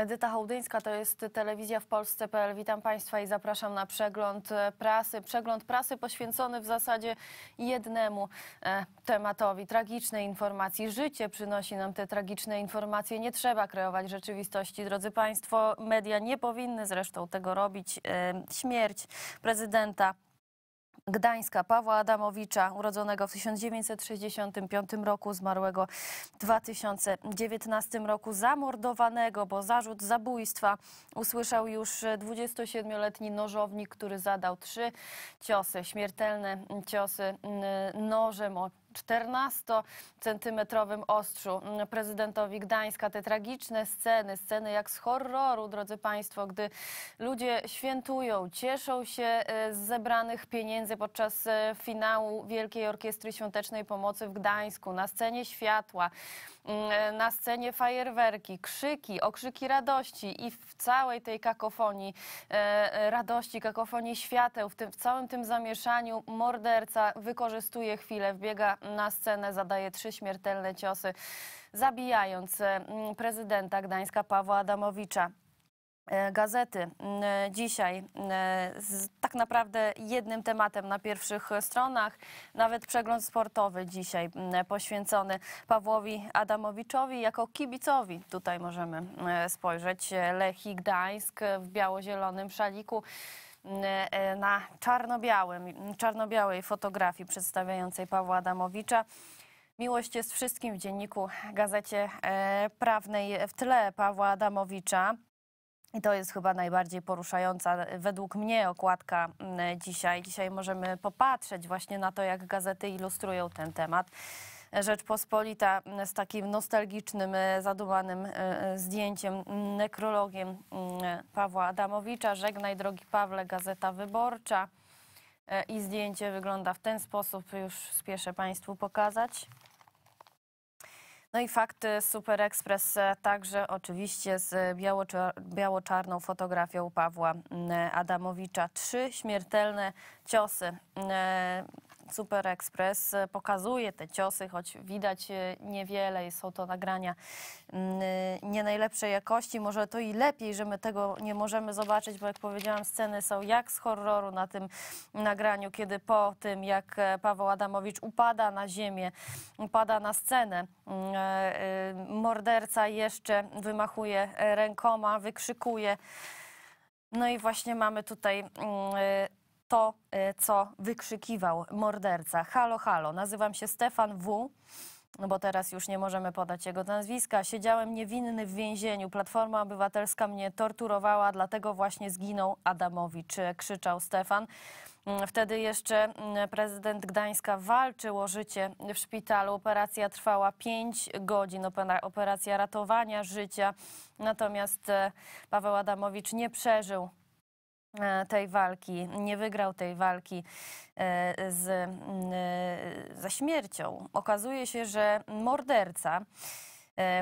Edyta Hołdyńska to jest telewizja w Polsce.pl. Witam Państwa i zapraszam na przegląd e, prasy. Przegląd prasy poświęcony w zasadzie jednemu e, tematowi tragicznej informacji. Życie przynosi nam te tragiczne informacje. Nie trzeba kreować rzeczywistości, drodzy Państwo. Media nie powinny zresztą tego robić. E, śmierć prezydenta Gdańska Pawła Adamowicza, urodzonego w 1965 roku, zmarłego w 2019 roku, zamordowanego, bo zarzut zabójstwa usłyszał już 27-letni nożownik, który zadał trzy ciosy, śmiertelne ciosy nożem. 14-centymetrowym ostrzu prezydentowi Gdańska. Te tragiczne sceny, sceny jak z horroru, drodzy Państwo, gdy ludzie świętują, cieszą się e, z zebranych pieniędzy podczas e, finału Wielkiej Orkiestry Świątecznej Pomocy w Gdańsku, na scenie światła. Mm, e, na scenie fajerwerki, krzyki, okrzyki radości i w całej tej kakofonii e, e, radości, kakofonii świateł, w, tym, w całym tym zamieszaniu morderca wykorzystuje chwilę, wbiega na scenę, zadaje trzy śmiertelne ciosy, zabijając prezydenta Gdańska Pawła Adamowicza. E, gazety e, dzisiaj e, z tak naprawdę jednym tematem na pierwszych stronach. Nawet przegląd sportowy dzisiaj poświęcony Pawłowi Adamowiczowi jako kibicowi. Tutaj możemy spojrzeć Lechii Gdańsk w biało-zielonym szaliku na czarno-białym, czarno-białej fotografii przedstawiającej Pawła Adamowicza. Miłość jest wszystkim w dzienniku Gazecie Prawnej w tle Pawła Adamowicza. I to jest chyba najbardziej poruszająca według mnie okładka mm, dzisiaj. Dzisiaj możemy popatrzeć właśnie na to, jak gazety ilustrują ten temat. Rzeczpospolita mm, z takim nostalgicznym, e, zadumanym e, e, zdjęciem, mm, nekrologiem Pawła Adamowicza. Żegnaj drogi Pawle, Gazeta Wyborcza. I zdjęcie wygląda w ten sposób, już spieszę Państwu pokazać. No i fakt Super Express e, także oczywiście z biało-czarną fotografią Pawła mm, Adamowicza. Trzy śmiertelne ciosy. Mm, e, Super Express e, pokazuje te ciosy, choć widać e, niewiele i są to nagrania mm, e, nie najlepszej jakości. Może to i lepiej, że my tego nie możemy zobaczyć, bo jak powiedziałam, sceny są jak z horroru na tym nagraniu, kiedy po tym, jak Paweł Adamowicz upada na ziemię, upada na scenę, mm, morderca jeszcze wymachuje rękoma, wykrzykuje. No i właśnie mamy tutaj mm, to, e, co wykrzykiwał morderca. Halo, halo, nazywam się Stefan W., no bo teraz już nie możemy podać jego nazwiska. Siedziałem niewinny w więzieniu. Platforma Obywatelska mnie torturowała, dlatego właśnie zginął Adamowicz, krzyczał Stefan. Mm, wtedy jeszcze mm, prezydent Gdańska walczył o życie w szpitalu. Operacja trwała 5 godzin, operacja ratowania życia. Natomiast e, Paweł Adamowicz nie przeżył E, tej walki, nie wygrał tej walki e, z, e, ze śmiercią. Okazuje się, że morderca,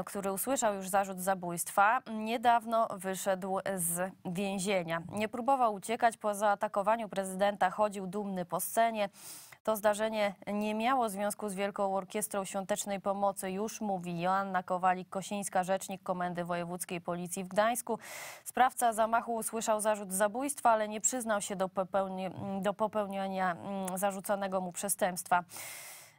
który usłyszał już zarzut zabójstwa, niedawno wyszedł z więzienia. Nie próbował uciekać po zaatakowaniu prezydenta, chodził dumny po scenie. To zdarzenie nie miało związku z Wielką Orkiestrą Świątecznej Pomocy. Już mówi Joanna Kowalik-Kosińska, rzecznik Komendy Wojewódzkiej Policji w Gdańsku. Sprawca zamachu usłyszał zarzut zabójstwa, ale nie przyznał się do, popełni do popełnienia mm, zarzuconego mu przestępstwa.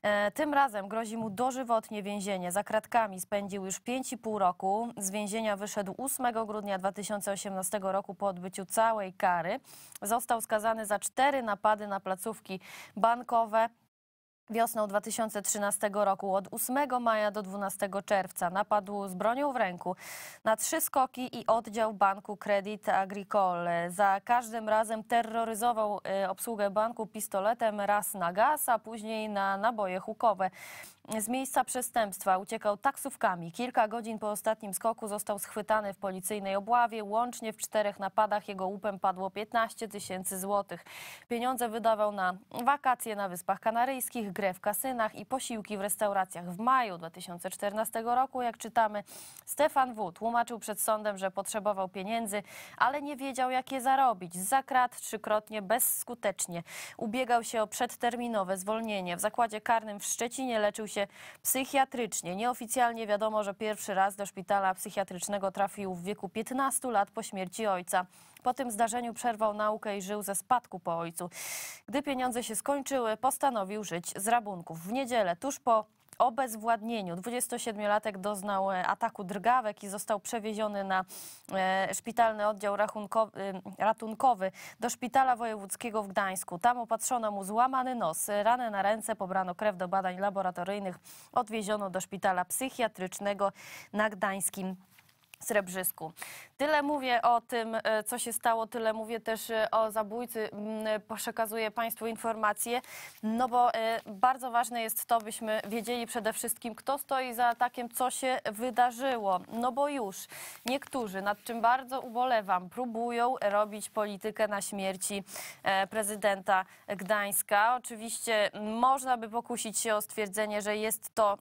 E, tym razem grozi mu dożywotnie więzienie. Za kratkami spędził już 5,5 roku. Z więzienia wyszedł 8 grudnia 2018 roku po odbyciu całej kary. Został skazany za cztery napady na placówki bankowe, Wiosną 2013 roku od 8 maja do 12 czerwca napadł z bronią w ręku na trzy skoki i oddział banku Credit Agricole. Za każdym razem terroryzował y, obsługę banku pistoletem raz na gaz, a później na naboje hukowe z miejsca przestępstwa uciekał taksówkami. Kilka godzin po ostatnim skoku został schwytany w policyjnej obławie. Łącznie w czterech napadach jego łupem padło 15 tysięcy złotych. Pieniądze wydawał na wakacje na Wyspach Kanaryjskich, grę w kasynach i posiłki w restauracjach. W maju 2014 roku, jak czytamy, Stefan W. tłumaczył przed sądem, że potrzebował pieniędzy, ale nie wiedział, jak je zarobić. Za trzykrotnie bezskutecznie. Ubiegał się o przedterminowe zwolnienie. W zakładzie karnym w Szczecinie leczył się oczywiście psychiatrycznie. Nieoficjalnie wiadomo, że pierwszy raz do szpitala psychiatrycznego trafił w wieku 15 lat po śmierci ojca. Po tym zdarzeniu przerwał naukę i żył ze spadku po ojcu. Gdy pieniądze się skończyły, postanowił żyć z rabunków. W niedzielę, tuż po obezwładnieniu. 27-latek doznał e, ataku drgawek i został przewieziony na e, szpitalny oddział y, ratunkowy do szpitala wojewódzkiego w Gdańsku. Tam opatrzono mu złamany nos, ranę na ręce, pobrano krew do badań laboratoryjnych, odwieziono do szpitala psychiatrycznego na Gdańskim Srebrzysku. Tyle mówię o tym, e, co się stało, tyle mówię też e, o zabójcy. Przekazuję Państwu informacje, no bo e, bardzo ważne jest to, byśmy wiedzieli przede wszystkim, kto stoi za atakiem, co się wydarzyło. No bo już niektórzy, nad czym bardzo ubolewam, próbują robić politykę na śmierci prezydenta Gdańska. Oczywiście można by pokusić się o stwierdzenie, że jest to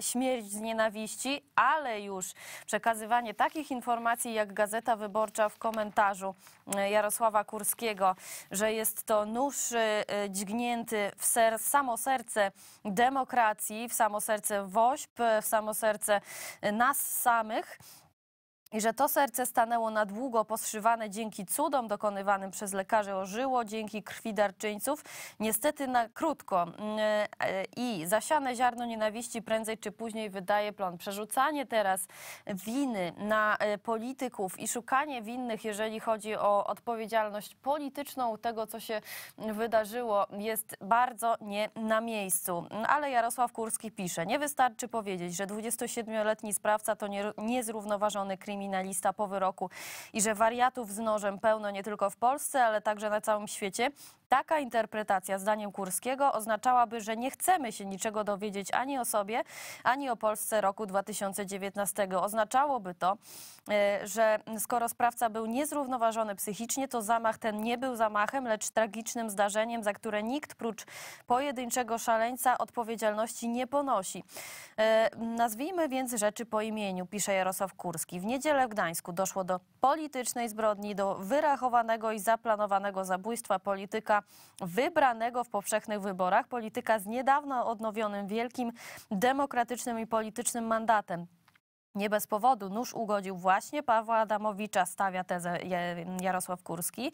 śmierć z nienawiści, ale już przekazywanie takich informacji, informacji jak Gazeta Wyborcza w komentarzu e, Jarosława Kurskiego, że jest to nóż e, dźgnięty w ser, samo serce demokracji, w samo serce WOŚP, w samo serce e, nas samych i że to serce stanęło na długo poszywane dzięki cudom dokonywanym przez lekarzy ożyło, dzięki krwi darczyńców, niestety na krótko. Mm, e, I zasiane ziarno nienawiści prędzej czy później wydaje plon. Przerzucanie teraz winy na e, polityków i szukanie winnych, jeżeli chodzi o odpowiedzialność polityczną tego, co się wydarzyło, jest bardzo nie na miejscu. Ale Jarosław Kurski pisze, nie wystarczy powiedzieć, że 27-letni sprawca to niezrównoważony kryminał kryminalista po wyroku i że wariatów z nożem pełno nie tylko w Polsce, ale także na całym świecie. Taka interpretacja, zdaniem Kurskiego, oznaczałaby, że nie chcemy się niczego dowiedzieć ani o sobie, ani o Polsce roku 2019. Oznaczałoby to, e, że skoro sprawca był niezrównoważony psychicznie, to zamach ten nie był zamachem, lecz tragicznym zdarzeniem, za które nikt prócz pojedynczego szaleńca odpowiedzialności nie ponosi. E, nazwijmy więc rzeczy po imieniu, pisze Jarosław Kurski. W niedzielę niedzielę w Gdańsku doszło do politycznej zbrodni, do wyrachowanego i zaplanowanego zabójstwa polityka wybranego w powszechnych wyborach, polityka z niedawno odnowionym wielkim demokratycznym i politycznym mandatem. Nie bez powodu nóż ugodził właśnie Pawła Adamowicza, stawia tezę Jarosław Kurski,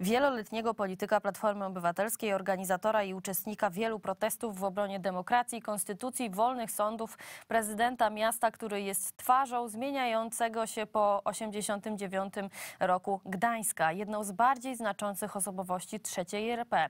wieloletniego polityka Platformy Obywatelskiej, organizatora i uczestnika wielu protestów w obronie demokracji, konstytucji, wolnych sądów, prezydenta miasta, który jest twarzą zmieniającego się po 89 roku Gdańska, jedną z bardziej znaczących osobowości trzeciej RP.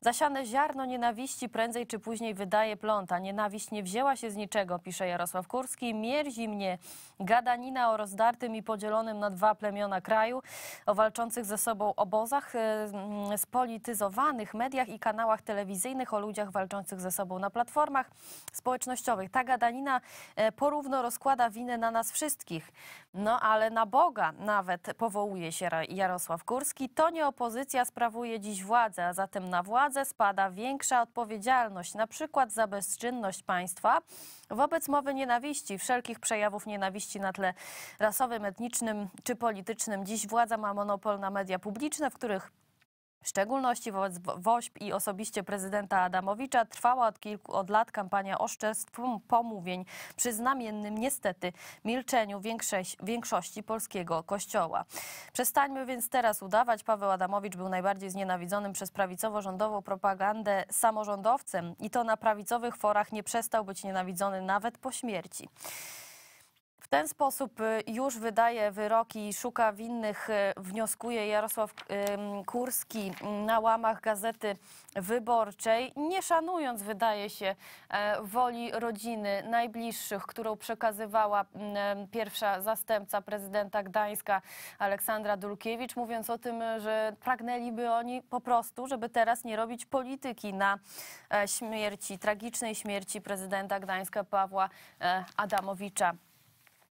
Zasiane ziarno nienawiści prędzej czy później wydaje pląta. Nienawiść nie wzięła się z niczego, pisze Jarosław Kurski. Mierzi mnie gadanina o rozdartym i podzielonym na dwa plemiona kraju, o walczących ze sobą obozach, y, mm, spolityzowanych mediach i kanałach telewizyjnych, o ludziach walczących ze sobą na platformach społecznościowych. Ta gadanina e, porówno rozkłada winę na nas wszystkich. No ale na Boga nawet powołuje się Jarosław Kurski. To nie opozycja sprawuje dziś władzę, a zatem na władzę władzę spada większa odpowiedzialność, na przykład za bezczynność państwa wobec mowy nienawiści, wszelkich przejawów nienawiści na tle rasowym, etnicznym czy politycznym. Dziś władza ma monopol na media publiczne, w których w szczególności wobec WOŚP i osobiście prezydenta Adamowicza trwała od kilku od lat kampania oszczerstw pomówień przy znamiennym niestety milczeniu większości, większości polskiego kościoła. Przestańmy więc teraz udawać. Paweł Adamowicz był najbardziej znienawidzonym przez prawicowo-rządową propagandę samorządowcem i to na prawicowych forach nie przestał być nienawidzony nawet po śmierci. W ten sposób y, już wydaje wyroki i szuka winnych, y, wnioskuje Jarosław Kurski y, na łamach Gazety Wyborczej, nie szanując, wydaje się, e, woli rodziny najbliższych, którą przekazywała pierwsza zastępca prezydenta Gdańska Aleksandra Dulkiewicz, mówiąc o tym, że pragnęliby oni po prostu, żeby teraz nie robić polityki na e, śmierci, tragicznej śmierci prezydenta Gdańska Pawła e, Adamowicza.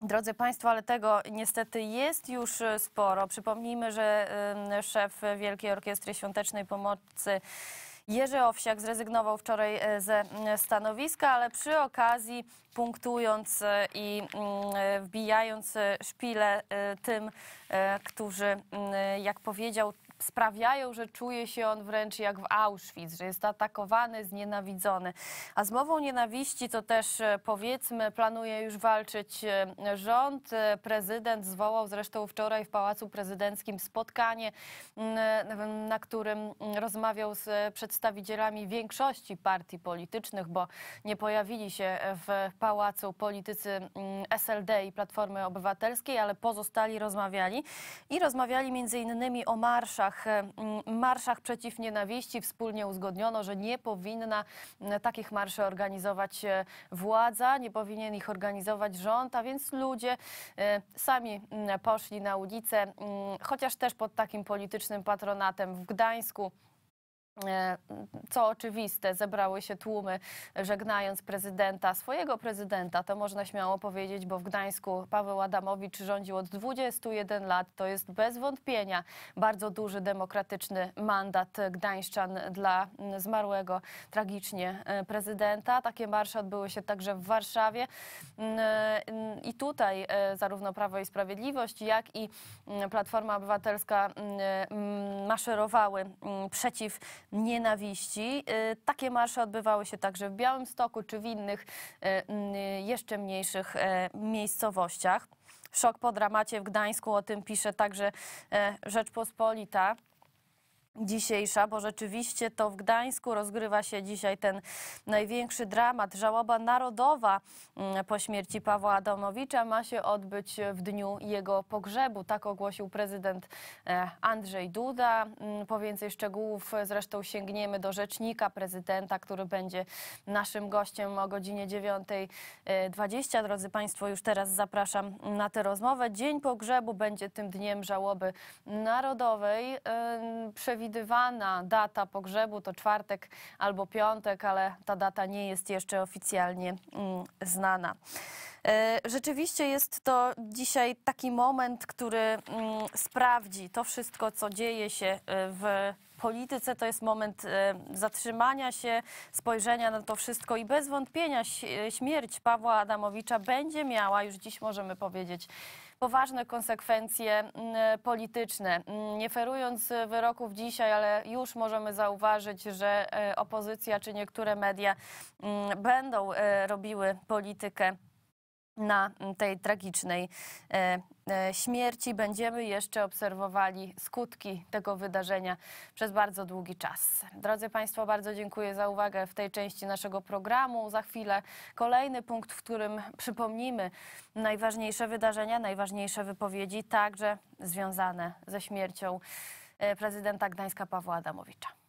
Drodzy Państwo, ale tego niestety jest już e, sporo. Przypomnijmy, że szef Wielkiej Orkiestry Świątecznej Pomocy Jerzy Owsiak zrezygnował wczoraj e, ze stanowiska, ale przy okazji punktując e, i wbijając szpile tym, którzy, jak powiedział, sprawiają, że czuje się on wręcz jak w Auschwitz, że jest atakowany, znienawidzony. A z mową nienawiści to też e, powiedzmy planuje już walczyć e, rząd. E, prezydent zwołał zresztą wczoraj w Pałacu Prezydenckim spotkanie, mm, na którym mm, rozmawiał z przedstawicielami większości partii politycznych, bo nie pojawili się w Pałacu politycy mm, SLD i Platformy Obywatelskiej, ale pozostali rozmawiali i rozmawiali między innymi o marszach protestach, mm, marszach przeciw nienawiści wspólnie uzgodniono, że nie powinna mm, takich marszy organizować e, władza, nie powinien ich organizować rząd, a więc ludzie e, sami mm, poszli na ulicę, chociaż też pod takim politycznym patronatem w Gdańsku E, co oczywiste, zebrały się tłumy żegnając prezydenta, swojego prezydenta, to można śmiało powiedzieć, bo w Gdańsku Paweł Adamowicz rządził od 21 lat. To jest bez wątpienia bardzo duży demokratyczny mandat gdańszczan dla mm, zmarłego tragicznie e, prezydenta. Takie marsze odbyły się także w Warszawie mm, e, mm, i tutaj zarówno Prawo i Sprawiedliwość, jak i Platforma Obywatelska maszerowały przeciw nienawiści. Y, takie marsze odbywały się także w Białymstoku czy w innych y, mm, jeszcze mniejszych e, miejscowościach. Szok po dramacie w Gdańsku, o tym pisze także e, Rzeczpospolita dzisiejsza, bo rzeczywiście to w Gdańsku rozgrywa się dzisiaj ten największy dramat. Żałoba narodowa mm, po śmierci Pawła Adamowicza ma się odbyć w dniu jego pogrzebu. Tak ogłosił prezydent e, Andrzej Duda. Mm, po więcej szczegółów zresztą sięgniemy do rzecznika prezydenta, który będzie naszym gościem o godzinie 9.20. E, Drodzy Państwo, już teraz zapraszam na tę rozmowę. Dzień pogrzebu będzie tym dniem żałoby narodowej. E, przewidywana data pogrzebu to czwartek albo piątek, ale ta data nie jest jeszcze oficjalnie mm, znana. E, rzeczywiście jest to dzisiaj taki moment, który mm, sprawdzi to wszystko, co dzieje się e, w polityce to jest moment y, zatrzymania się, spojrzenia na to wszystko i bez wątpienia y, śmierć Pawła Adamowicza będzie miała, już dziś możemy powiedzieć, poważne konsekwencje mm, polityczne. Mm, nie ferując y, wyroków dzisiaj, ale już możemy zauważyć, że opozycja czy niektóre media mm, będą robiły politykę na mm, tej tragicznej e, e, śmierci. Będziemy jeszcze obserwowali skutki tego wydarzenia przez bardzo długi czas. Drodzy Państwo, bardzo dziękuję za uwagę w tej części naszego programu. Za chwilę kolejny punkt, w którym przypomnimy najważniejsze wydarzenia, najważniejsze wypowiedzi, także związane ze śmiercią e, prezydenta Gdańska Pawła Adamowicza.